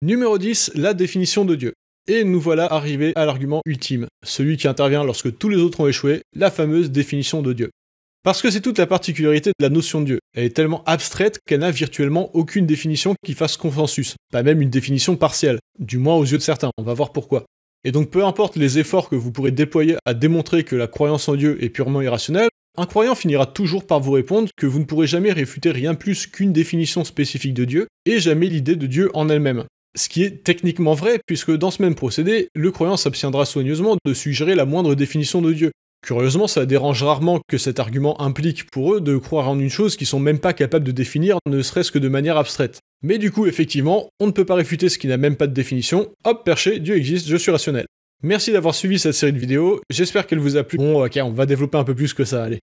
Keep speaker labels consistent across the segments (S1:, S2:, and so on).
S1: Numéro 10, la définition de Dieu. Et nous voilà arrivés à l'argument ultime, celui qui intervient lorsque tous les autres ont échoué, la fameuse définition de Dieu. Parce que c'est toute la particularité de la notion de Dieu. Elle est tellement abstraite qu'elle n'a virtuellement aucune définition qui fasse consensus, pas même une définition partielle, du moins aux yeux de certains, on va voir pourquoi. Et donc peu importe les efforts que vous pourrez déployer à démontrer que la croyance en Dieu est purement irrationnelle, un croyant finira toujours par vous répondre que vous ne pourrez jamais réfuter rien plus qu'une définition spécifique de Dieu et jamais l'idée de Dieu en elle-même. Ce qui est techniquement vrai, puisque dans ce même procédé, le croyant s'abstiendra soigneusement de suggérer la moindre définition de Dieu. Curieusement, ça dérange rarement que cet argument implique pour eux de croire en une chose qu'ils sont même pas capables de définir, ne serait-ce que de manière abstraite. Mais du coup, effectivement, on ne peut pas réfuter ce qui n'a même pas de définition. Hop, perché, Dieu existe, je suis rationnel. Merci d'avoir suivi cette série de vidéos, j'espère qu'elle vous a plu. Bon, ok, on va développer un peu plus que ça, allez.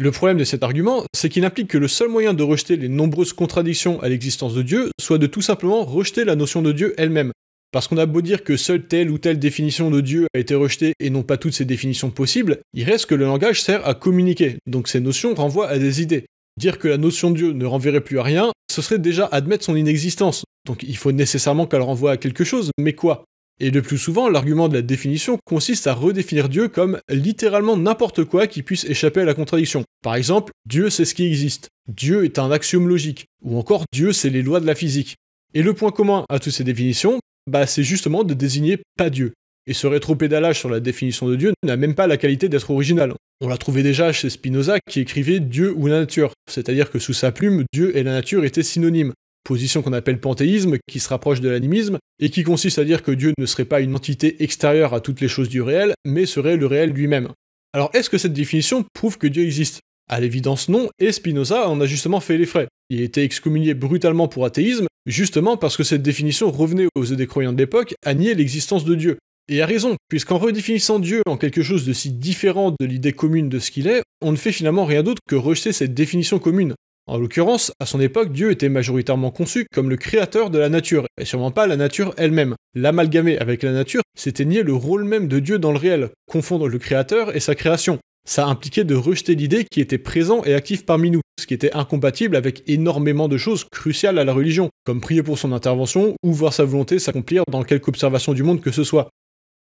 S1: Le problème de cet argument, c'est qu'il implique que le seul moyen de rejeter les nombreuses contradictions à l'existence de Dieu soit de tout simplement rejeter la notion de Dieu elle-même. Parce qu'on a beau dire que seule telle ou telle définition de Dieu a été rejetée et non pas toutes ces définitions possibles, il reste que le langage sert à communiquer, donc ces notions renvoient à des idées. Dire que la notion de Dieu ne renverrait plus à rien, ce serait déjà admettre son inexistence, donc il faut nécessairement qu'elle renvoie à quelque chose, mais quoi et le plus souvent, l'argument de la définition consiste à redéfinir Dieu comme littéralement n'importe quoi qui puisse échapper à la contradiction. Par exemple, Dieu c'est ce qui existe, Dieu est un axiome logique, ou encore Dieu c'est les lois de la physique. Et le point commun à toutes ces définitions, bah c'est justement de désigner pas Dieu. Et ce rétro-pédalage sur la définition de Dieu n'a même pas la qualité d'être original. On l'a trouvé déjà chez Spinoza qui écrivait Dieu ou la nature, c'est-à-dire que sous sa plume, Dieu et la nature étaient synonymes position qu'on appelle panthéisme, qui se rapproche de l'animisme, et qui consiste à dire que Dieu ne serait pas une entité extérieure à toutes les choses du réel, mais serait le réel lui-même. Alors est-ce que cette définition prouve que Dieu existe À l'évidence non, et Spinoza en a justement fait les frais. Il a été excommunié brutalement pour athéisme, justement parce que cette définition revenait aux yeux des croyants de l'époque à nier l'existence de Dieu. Et à raison, puisqu'en redéfinissant Dieu en quelque chose de si différent de l'idée commune de ce qu'il est, on ne fait finalement rien d'autre que rejeter cette définition commune. En l'occurrence, à son époque, Dieu était majoritairement conçu comme le créateur de la nature, et sûrement pas la nature elle-même. L'amalgamer avec la nature, c'était nier le rôle même de Dieu dans le réel, confondre le créateur et sa création. Ça impliquait de rejeter l'idée qui était présent et actif parmi nous, ce qui était incompatible avec énormément de choses cruciales à la religion, comme prier pour son intervention ou voir sa volonté s'accomplir dans quelque observation du monde que ce soit.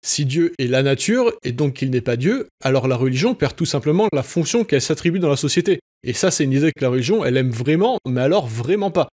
S1: Si Dieu est la nature et donc qu'il n'est pas Dieu, alors la religion perd tout simplement la fonction qu'elle s'attribue dans la société. Et ça, c'est une idée que la religion, elle aime vraiment, mais alors vraiment pas.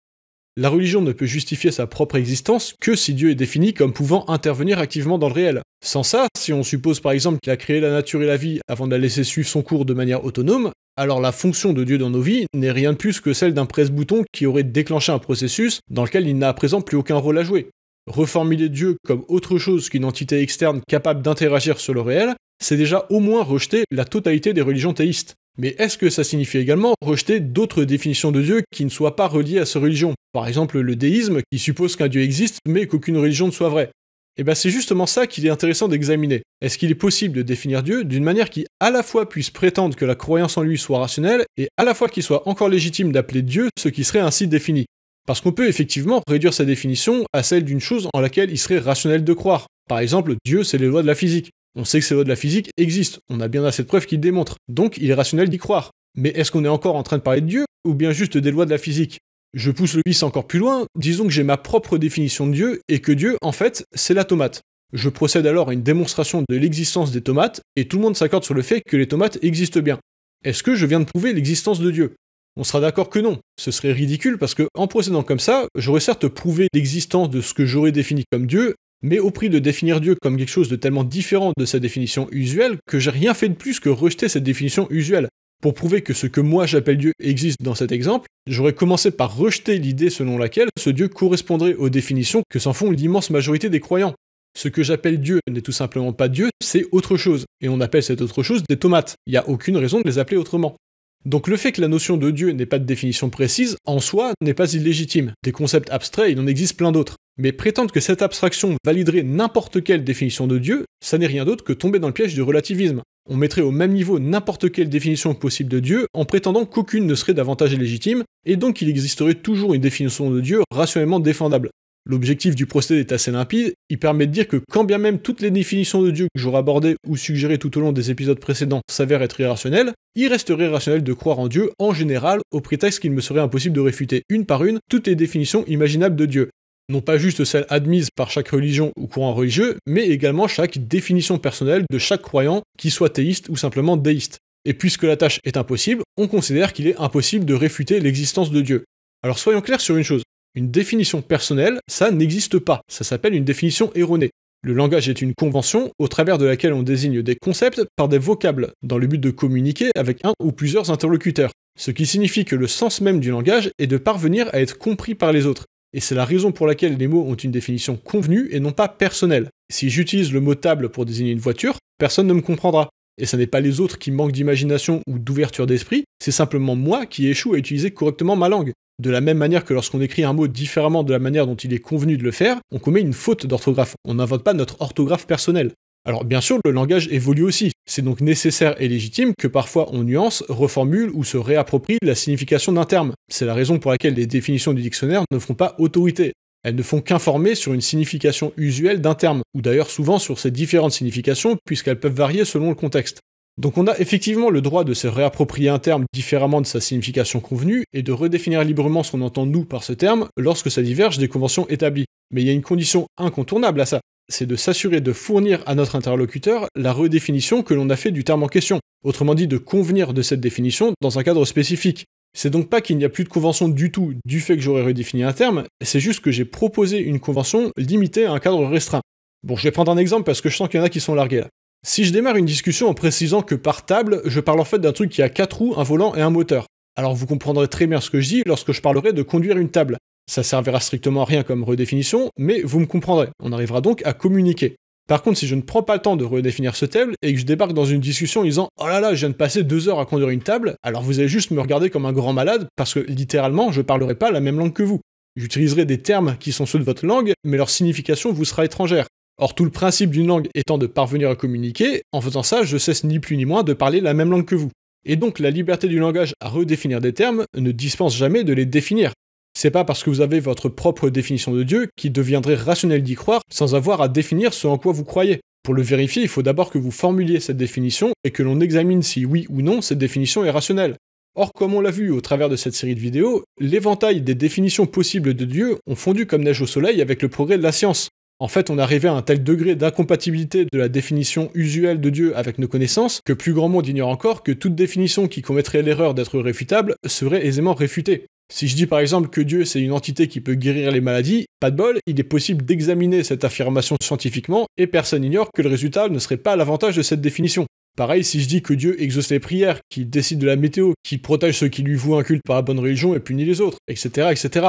S1: La religion ne peut justifier sa propre existence que si Dieu est défini comme pouvant intervenir activement dans le réel. Sans ça, si on suppose par exemple qu'il a créé la nature et la vie avant de la laisser suivre son cours de manière autonome, alors la fonction de Dieu dans nos vies n'est rien de plus que celle d'un presse-bouton qui aurait déclenché un processus dans lequel il n'a à présent plus aucun rôle à jouer reformuler Dieu comme autre chose qu'une entité externe capable d'interagir sur le réel, c'est déjà au moins rejeter la totalité des religions théistes. Mais est-ce que ça signifie également rejeter d'autres définitions de Dieu qui ne soient pas reliées à ces religions Par exemple le déisme qui suppose qu'un Dieu existe mais qu'aucune religion ne soit vraie. Et eh bien c'est justement ça qu'il est intéressant d'examiner. Est-ce qu'il est possible de définir Dieu d'une manière qui à la fois puisse prétendre que la croyance en lui soit rationnelle et à la fois qu'il soit encore légitime d'appeler Dieu ce qui serait ainsi défini parce qu'on peut effectivement réduire sa définition à celle d'une chose en laquelle il serait rationnel de croire. Par exemple, Dieu, c'est les lois de la physique. On sait que ces lois de la physique existent, on a bien assez de preuves qui le démontrent, donc il est rationnel d'y croire. Mais est-ce qu'on est encore en train de parler de Dieu, ou bien juste des lois de la physique Je pousse le vice encore plus loin, disons que j'ai ma propre définition de Dieu, et que Dieu, en fait, c'est la tomate. Je procède alors à une démonstration de l'existence des tomates, et tout le monde s'accorde sur le fait que les tomates existent bien. Est-ce que je viens de prouver l'existence de Dieu on sera d'accord que non. Ce serait ridicule parce que, en procédant comme ça, j'aurais certes prouvé l'existence de ce que j'aurais défini comme Dieu, mais au prix de définir Dieu comme quelque chose de tellement différent de sa définition usuelle que j'ai rien fait de plus que rejeter cette définition usuelle. Pour prouver que ce que moi j'appelle Dieu existe dans cet exemple, j'aurais commencé par rejeter l'idée selon laquelle ce Dieu correspondrait aux définitions que s'en font l'immense majorité des croyants. Ce que j'appelle Dieu n'est tout simplement pas Dieu, c'est autre chose, et on appelle cette autre chose des tomates. Il n'y a aucune raison de les appeler autrement. Donc le fait que la notion de Dieu n'ait pas de définition précise, en soi, n'est pas illégitime. Des concepts abstraits, il en existe plein d'autres. Mais prétendre que cette abstraction validerait n'importe quelle définition de Dieu, ça n'est rien d'autre que tomber dans le piège du relativisme. On mettrait au même niveau n'importe quelle définition possible de Dieu en prétendant qu'aucune ne serait davantage légitime, et donc qu'il existerait toujours une définition de Dieu rationnellement défendable. L'objectif du procédé est assez limpide, il permet de dire que quand bien même toutes les définitions de Dieu que j'aurais abordées ou suggérées tout au long des épisodes précédents s'avèrent être irrationnelles, il resterait rationnel de croire en Dieu en général au prétexte qu'il me serait impossible de réfuter une par une toutes les définitions imaginables de Dieu. Non pas juste celles admises par chaque religion ou courant religieux, mais également chaque définition personnelle de chaque croyant, qui soit théiste ou simplement déiste. Et puisque la tâche est impossible, on considère qu'il est impossible de réfuter l'existence de Dieu. Alors soyons clairs sur une chose, une définition personnelle, ça n'existe pas, ça s'appelle une définition erronée. Le langage est une convention au travers de laquelle on désigne des concepts par des vocables, dans le but de communiquer avec un ou plusieurs interlocuteurs, ce qui signifie que le sens même du langage est de parvenir à être compris par les autres, et c'est la raison pour laquelle les mots ont une définition convenue et non pas personnelle. Si j'utilise le mot table pour désigner une voiture, personne ne me comprendra. Et ce n'est pas les autres qui manquent d'imagination ou d'ouverture d'esprit, c'est simplement moi qui échoue à utiliser correctement ma langue. De la même manière que lorsqu'on écrit un mot différemment de la manière dont il est convenu de le faire, on commet une faute d'orthographe, on n'invente pas notre orthographe personnelle. Alors bien sûr, le langage évolue aussi, c'est donc nécessaire et légitime que parfois on nuance, reformule ou se réapproprie la signification d'un terme. C'est la raison pour laquelle les définitions du dictionnaire ne font pas autorité. Elles ne font qu'informer sur une signification usuelle d'un terme, ou d'ailleurs souvent sur ses différentes significations, puisqu'elles peuvent varier selon le contexte. Donc on a effectivement le droit de se réapproprier un terme différemment de sa signification convenue, et de redéfinir librement ce qu'on entend nous par ce terme lorsque ça diverge des conventions établies. Mais il y a une condition incontournable à ça, c'est de s'assurer de fournir à notre interlocuteur la redéfinition que l'on a fait du terme en question, autrement dit de convenir de cette définition dans un cadre spécifique. C'est donc pas qu'il n'y a plus de convention du tout du fait que j'aurais redéfini un terme, c'est juste que j'ai proposé une convention limitée à un cadre restreint. Bon, je vais prendre un exemple parce que je sens qu'il y en a qui sont largués là. Si je démarre une discussion en précisant que par table, je parle en fait d'un truc qui a quatre roues, un volant et un moteur. Alors vous comprendrez très bien ce que je dis lorsque je parlerai de conduire une table. Ça servira strictement à rien comme redéfinition, mais vous me comprendrez. On arrivera donc à communiquer. Par contre, si je ne prends pas le temps de redéfinir ce thème et que je débarque dans une discussion en disant Oh là là, je viens de passer deux heures à conduire une table, alors vous allez juste me regarder comme un grand malade parce que littéralement, je parlerai pas la même langue que vous. J'utiliserai des termes qui sont ceux de votre langue, mais leur signification vous sera étrangère. Or, tout le principe d'une langue étant de parvenir à communiquer, en faisant ça, je cesse ni plus ni moins de parler la même langue que vous. Et donc, la liberté du langage à redéfinir des termes ne dispense jamais de les définir. C'est pas parce que vous avez votre propre définition de Dieu qu'il deviendrait rationnel d'y croire sans avoir à définir ce en quoi vous croyez. Pour le vérifier, il faut d'abord que vous formuliez cette définition et que l'on examine si oui ou non cette définition est rationnelle. Or, comme on l'a vu au travers de cette série de vidéos, l'éventail des définitions possibles de Dieu ont fondu comme neige au soleil avec le progrès de la science. En fait, on arrivait à un tel degré d'incompatibilité de la définition usuelle de Dieu avec nos connaissances que plus grand monde ignore encore que toute définition qui commettrait l'erreur d'être réfutable serait aisément réfutée. Si je dis par exemple que Dieu c'est une entité qui peut guérir les maladies, pas de bol, il est possible d'examiner cette affirmation scientifiquement et personne n'ignore que le résultat ne serait pas à l'avantage de cette définition. Pareil, si je dis que Dieu exauce les prières, qu'il décide de la météo, qu'il protège ceux qui lui vouent un culte par la bonne religion et punit les autres, etc., etc.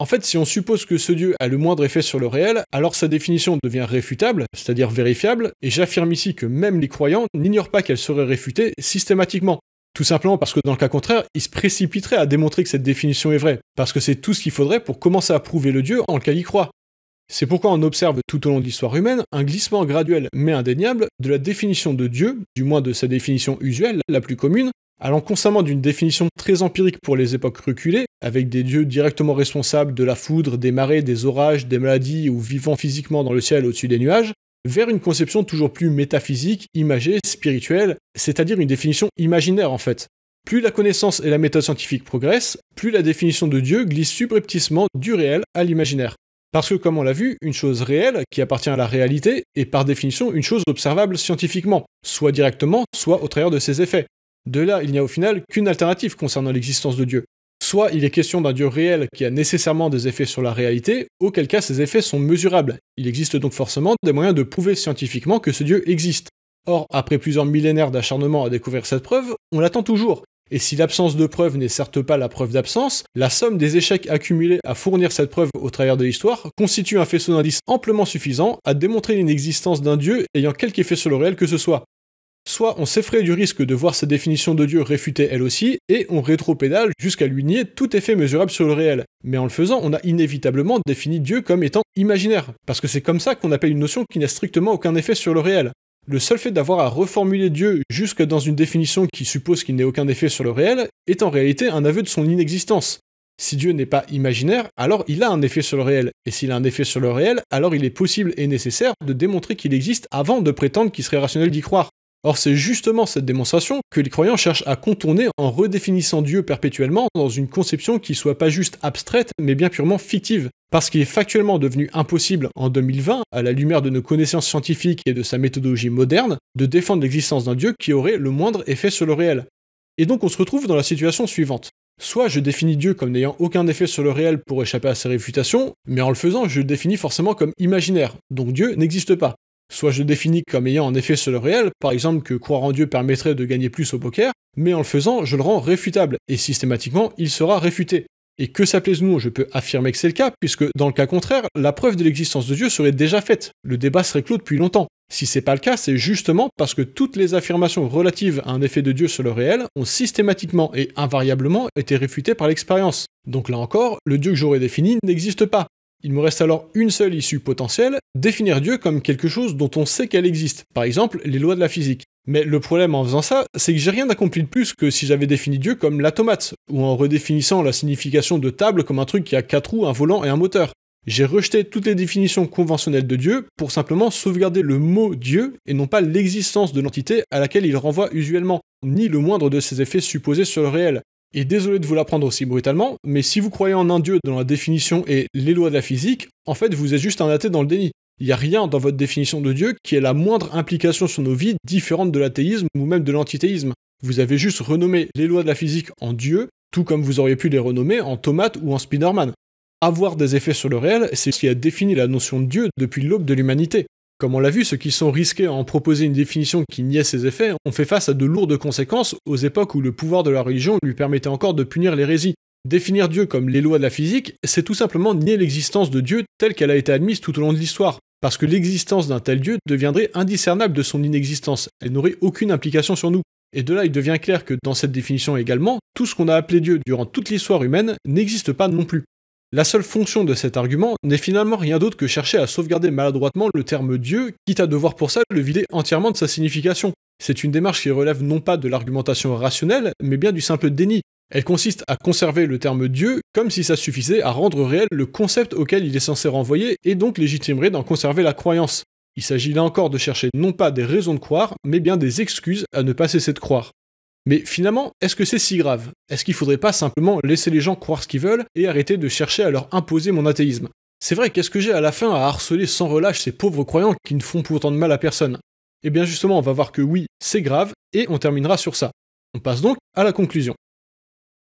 S1: En fait, si on suppose que ce Dieu a le moindre effet sur le réel, alors sa définition devient réfutable, c'est-à-dire vérifiable, et j'affirme ici que même les croyants n'ignorent pas qu'elle serait réfutée systématiquement. Tout simplement parce que dans le cas contraire, il se précipiterait à démontrer que cette définition est vraie, parce que c'est tout ce qu'il faudrait pour commencer à prouver le Dieu en lequel il croit. C'est pourquoi on observe tout au long de l'histoire humaine un glissement graduel mais indéniable de la définition de Dieu, du moins de sa définition usuelle, la plus commune, allant constamment d'une définition très empirique pour les époques reculées, avec des dieux directement responsables de la foudre, des marées, des orages, des maladies ou vivant physiquement dans le ciel au-dessus des nuages, vers une conception toujours plus métaphysique, imagée, spirituelle, c'est-à-dire une définition imaginaire en fait. Plus la connaissance et la méthode scientifique progressent, plus la définition de Dieu glisse subrepticement du réel à l'imaginaire. Parce que comme on l'a vu, une chose réelle, qui appartient à la réalité, est par définition une chose observable scientifiquement, soit directement, soit au travers de ses effets. De là, il n'y a au final qu'une alternative concernant l'existence de Dieu, Soit il est question d'un dieu réel qui a nécessairement des effets sur la réalité, auquel cas ces effets sont mesurables. Il existe donc forcément des moyens de prouver scientifiquement que ce dieu existe. Or, après plusieurs millénaires d'acharnement à découvrir cette preuve, on l'attend toujours. Et si l'absence de preuve n'est certes pas la preuve d'absence, la somme des échecs accumulés à fournir cette preuve au travers de l'histoire constitue un faisceau d'indices amplement suffisant à démontrer l'inexistence d'un dieu ayant quelque effet sur le réel que ce soit. Soit on s'effraie du risque de voir sa définition de Dieu réfutée elle aussi, et on rétropédale jusqu'à lui nier tout effet mesurable sur le réel. Mais en le faisant, on a inévitablement défini Dieu comme étant imaginaire, parce que c'est comme ça qu'on appelle une notion qui n'a strictement aucun effet sur le réel. Le seul fait d'avoir à reformuler Dieu jusque dans une définition qui suppose qu'il n'ait aucun effet sur le réel est en réalité un aveu de son inexistence. Si Dieu n'est pas imaginaire, alors il a un effet sur le réel, et s'il a un effet sur le réel, alors il est possible et nécessaire de démontrer qu'il existe avant de prétendre qu'il serait rationnel d'y croire. Or, c'est justement cette démonstration que les croyants cherchent à contourner en redéfinissant Dieu perpétuellement dans une conception qui soit pas juste abstraite, mais bien purement fictive. Parce qu'il est factuellement devenu impossible en 2020, à la lumière de nos connaissances scientifiques et de sa méthodologie moderne, de défendre l'existence d'un Dieu qui aurait le moindre effet sur le réel. Et donc on se retrouve dans la situation suivante. Soit je définis Dieu comme n'ayant aucun effet sur le réel pour échapper à ses réfutations, mais en le faisant, je le définis forcément comme imaginaire, donc Dieu n'existe pas. Soit je le définis comme ayant un effet sur le réel, par exemple que croire en Dieu permettrait de gagner plus au poker, mais en le faisant, je le rends réfutable, et systématiquement, il sera réfuté. Et que ça plaise nous, je peux affirmer que c'est le cas, puisque dans le cas contraire, la preuve de l'existence de Dieu serait déjà faite, le débat serait clos depuis longtemps. Si c'est pas le cas, c'est justement parce que toutes les affirmations relatives à un effet de Dieu sur le réel ont systématiquement et invariablement été réfutées par l'expérience. Donc là encore, le Dieu que j'aurais défini n'existe pas, il me reste alors une seule issue potentielle, définir Dieu comme quelque chose dont on sait qu'elle existe, par exemple les lois de la physique. Mais le problème en faisant ça, c'est que j'ai rien accompli de plus que si j'avais défini Dieu comme la tomate, ou en redéfinissant la signification de table comme un truc qui a quatre roues, un volant et un moteur. J'ai rejeté toutes les définitions conventionnelles de Dieu pour simplement sauvegarder le mot Dieu et non pas l'existence de l'entité à laquelle il renvoie usuellement, ni le moindre de ses effets supposés sur le réel. Et désolé de vous l'apprendre aussi brutalement, mais si vous croyez en un dieu dont la définition et les lois de la physique, en fait vous êtes juste un athée dans le déni. Il n'y a rien dans votre définition de Dieu qui ait la moindre implication sur nos vies différente de l'athéisme ou même de l'antithéisme. Vous avez juste renommé les lois de la physique en Dieu, tout comme vous auriez pu les renommer en tomate ou en Spider-Man. Avoir des effets sur le réel, c'est ce qui a défini la notion de Dieu depuis l'aube de l'humanité. Comme on l'a vu, ceux qui sont risqués à en proposer une définition qui niait ses effets ont fait face à de lourdes conséquences aux époques où le pouvoir de la religion lui permettait encore de punir l'hérésie. Définir Dieu comme les lois de la physique, c'est tout simplement nier l'existence de Dieu telle qu'elle a été admise tout au long de l'histoire, parce que l'existence d'un tel Dieu deviendrait indiscernable de son inexistence, elle n'aurait aucune implication sur nous. Et de là, il devient clair que dans cette définition également, tout ce qu'on a appelé Dieu durant toute l'histoire humaine n'existe pas non plus. La seule fonction de cet argument n'est finalement rien d'autre que chercher à sauvegarder maladroitement le terme Dieu, quitte à devoir pour ça le vider entièrement de sa signification. C'est une démarche qui relève non pas de l'argumentation rationnelle, mais bien du simple déni. Elle consiste à conserver le terme Dieu comme si ça suffisait à rendre réel le concept auquel il est censé renvoyer et donc légitimerait d'en conserver la croyance. Il s'agit là encore de chercher non pas des raisons de croire, mais bien des excuses à ne pas cesser de croire. Mais finalement, est-ce que c'est si grave Est-ce qu'il faudrait pas simplement laisser les gens croire ce qu'ils veulent et arrêter de chercher à leur imposer mon athéisme C'est vrai, qu'est-ce que j'ai à la fin à harceler sans relâche ces pauvres croyants qui ne font pourtant de mal à personne Eh bien justement, on va voir que oui, c'est grave, et on terminera sur ça. On passe donc à la conclusion.